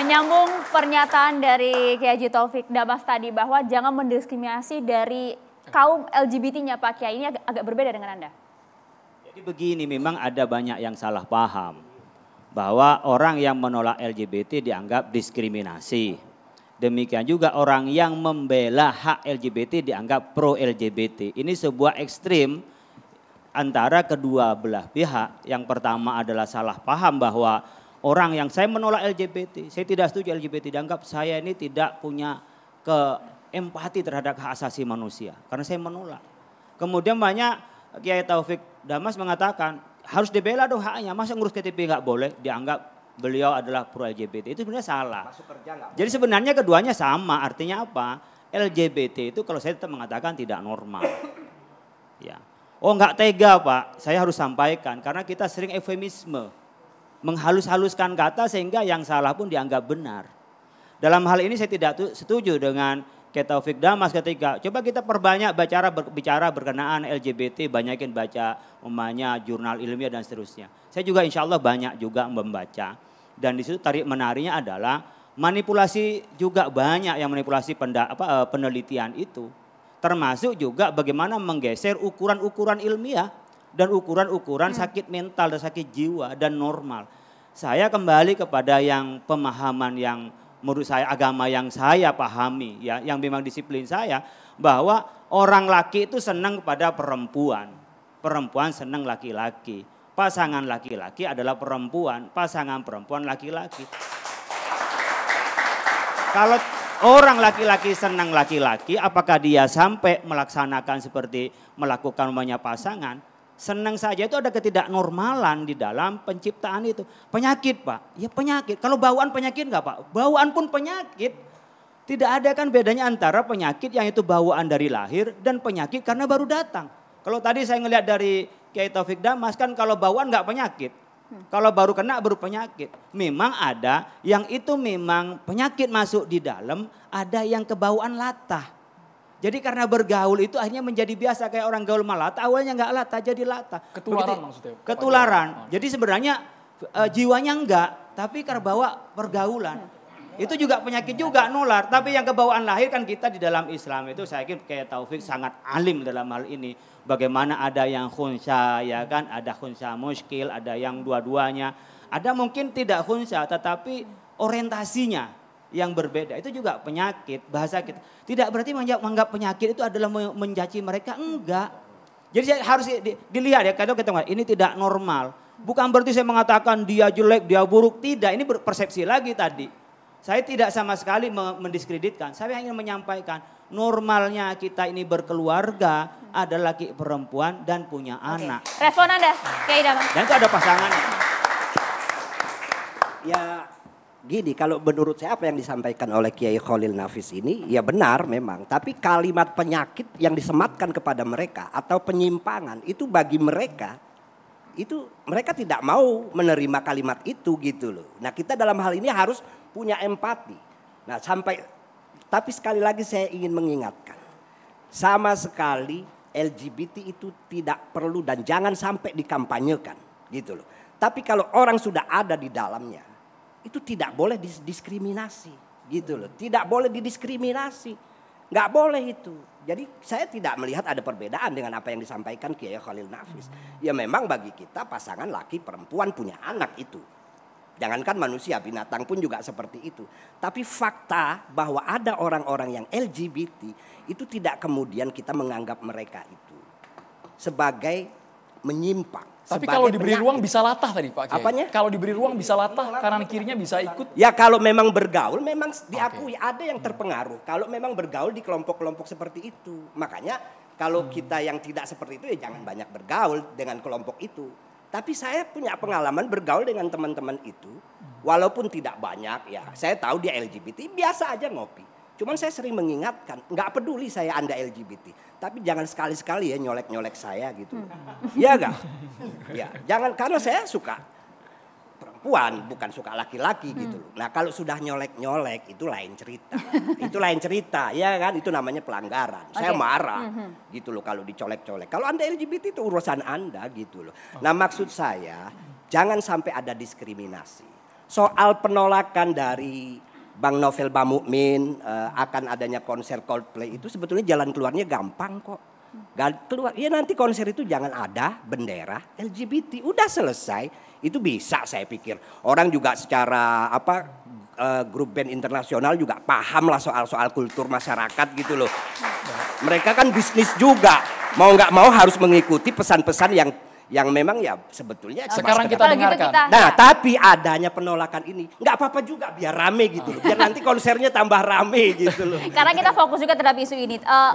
Menyambung pernyataan dari Kiai Haji Taufik Damas tadi bahwa jangan mendiskriminasi dari kaum LGBT-nya Pak Kiai ini agak, agak berbeda dengan Anda. Jadi begini, memang ada banyak yang salah paham bahwa orang yang menolak LGBT dianggap diskriminasi. Demikian juga orang yang membela hak LGBT dianggap pro LGBT. Ini sebuah ekstrim antara kedua belah pihak. Yang pertama adalah salah paham bahwa orang yang saya menolak LGBT, saya tidak setuju LGBT dianggap saya ini tidak punya ke empati terhadap hak asasi manusia karena saya menolak. Kemudian banyak Kiai Taufik Damas mengatakan harus dibela dong haknya, masa ngurus KTP nggak boleh dianggap beliau adalah pro LGBT itu sebenarnya salah. kerja Jadi sebenarnya keduanya sama, artinya apa? LGBT itu kalau saya tetap mengatakan tidak normal. ya. Oh nggak tega pak, saya harus sampaikan karena kita sering efemisme menghalus-haluskan kata sehingga yang salah pun dianggap benar. Dalam hal ini saya tidak setuju dengan Ketaufik Damas ketika coba kita perbanyak bicara berbicara berkenaan LGBT, banyakin baca umumnya jurnal ilmiah dan seterusnya. Saya juga insya Allah banyak juga membaca dan di situ tarik menarinya adalah manipulasi juga banyak yang manipulasi penda, apa, eh, penelitian itu, termasuk juga bagaimana menggeser ukuran-ukuran ilmiah dan ukuran-ukuran hmm. sakit mental dan sakit jiwa dan normal. Saya kembali kepada yang pemahaman yang menurut saya agama yang saya pahami ya yang memang disiplin saya bahwa orang laki itu senang kepada perempuan. Perempuan senang laki-laki. Pasangan laki-laki adalah perempuan, pasangan perempuan laki-laki. Kalau orang laki-laki senang laki-laki, apakah dia sampai melaksanakan seperti melakukan rumahnya pasangan? senang saja itu ada ketidaknormalan di dalam penciptaan itu. Penyakit Pak, ya penyakit. Kalau bawaan penyakit enggak Pak? Bawaan pun penyakit. Tidak ada kan bedanya antara penyakit yang itu bawaan dari lahir dan penyakit karena baru datang. Kalau tadi saya ngelihat dari Kiai Taufik Damas kan kalau bawaan enggak penyakit. Hmm. Kalau baru kena baru penyakit. Memang ada yang itu memang penyakit masuk di dalam, ada yang kebauan latah. Jadi karena bergaul itu akhirnya menjadi biasa kayak orang gaul malat. awalnya nggak lata jadi lata. Ketularan Begitu, maksudnya. Ketularan. Oh. Jadi sebenarnya uh, jiwanya enggak, tapi karena bawa pergaulan. Itu juga penyakit juga nular, tapi yang kebawaan lahir kan kita di dalam Islam itu saya yakin kayak Taufik sangat alim dalam hal ini. Bagaimana ada yang khunsa ya kan, ada khunsa muskil, ada yang dua-duanya. Ada mungkin tidak khunsa tetapi orientasinya yang berbeda itu juga penyakit bahasa kita. Tidak berarti menganggap penyakit itu adalah menjaci mereka enggak. Jadi saya harus dilihat ya kalau kita ini tidak normal. Bukan berarti saya mengatakan dia jelek, dia buruk, tidak. Ini persepsi lagi tadi. Saya tidak sama sekali mendiskreditkan. Saya ingin menyampaikan normalnya kita ini berkeluarga ada laki perempuan dan punya Oke. anak. Respon Anda, kayak Dan itu ada pasangannya. Ya Gini, kalau menurut saya apa yang disampaikan oleh Kiai Khalil Nafis ini ya benar memang, tapi kalimat penyakit yang disematkan kepada mereka atau penyimpangan itu bagi mereka itu mereka tidak mau menerima kalimat itu gitu loh. Nah, kita dalam hal ini harus punya empati. Nah, sampai tapi sekali lagi saya ingin mengingatkan sama sekali LGBT itu tidak perlu dan jangan sampai dikampanyekan gitu loh. Tapi kalau orang sudah ada di dalamnya itu tidak boleh diskriminasi gitu loh. Tidak boleh didiskriminasi. Nggak boleh itu. Jadi saya tidak melihat ada perbedaan dengan apa yang disampaikan Kiai Khalil Nafis. Ya memang bagi kita pasangan laki perempuan punya anak itu. Jangankan manusia, binatang pun juga seperti itu. Tapi fakta bahwa ada orang-orang yang LGBT itu tidak kemudian kita menganggap mereka itu sebagai menyimpang. Tapi kalau diberi penyakit. ruang bisa latah tadi Pak Apanya? Kalau diberi ruang bisa latah, kanan kirinya bisa ikut. Ya kalau memang bergaul memang diakui okay. ada yang hmm. terpengaruh. Kalau memang bergaul di kelompok-kelompok seperti itu. Makanya kalau hmm. kita yang tidak seperti itu ya jangan banyak bergaul dengan kelompok itu. Tapi saya punya pengalaman bergaul dengan teman-teman itu, hmm. walaupun tidak banyak ya. Saya tahu dia LGBT, biasa aja ngopi. Cuman saya sering mengingatkan, nggak peduli saya Anda LGBT, tapi jangan sekali-sekali ya nyolek-nyolek saya gitu. Hmm. Iya gak? Ya, jangan karena saya suka perempuan, bukan suka laki-laki hmm. gitu loh. Nah, kalau sudah nyolek-nyolek itu lain cerita. itu lain cerita, ya kan? Itu namanya pelanggaran. Okay. Saya marah hmm, gitu loh kalau dicolek-colek. Kalau Anda LGBT itu urusan Anda gitu loh. Nah, maksud saya jangan sampai ada diskriminasi. Soal penolakan dari Bang Novel Bamukmin uh, eh, akan adanya konser Coldplay itu sebetulnya jalan keluarnya gampang kok. Gak keluar. Ya nanti konser itu jangan ada bendera LGBT. Udah selesai. Itu bisa saya pikir. Orang juga secara apa uh, grup band internasional juga paham lah soal-soal kultur masyarakat gitu loh. Mereka kan bisnis juga. Mau nggak mau harus mengikuti pesan-pesan yang yang memang ya sebetulnya sekarang kita nah, gitu dengarkan. Kita, nah, ya. tapi adanya penolakan ini nggak apa-apa juga biar rame gitu, loh. biar nanti konsernya tambah rame gitu loh. Karena kita fokus juga terhadap isu ini. Uh,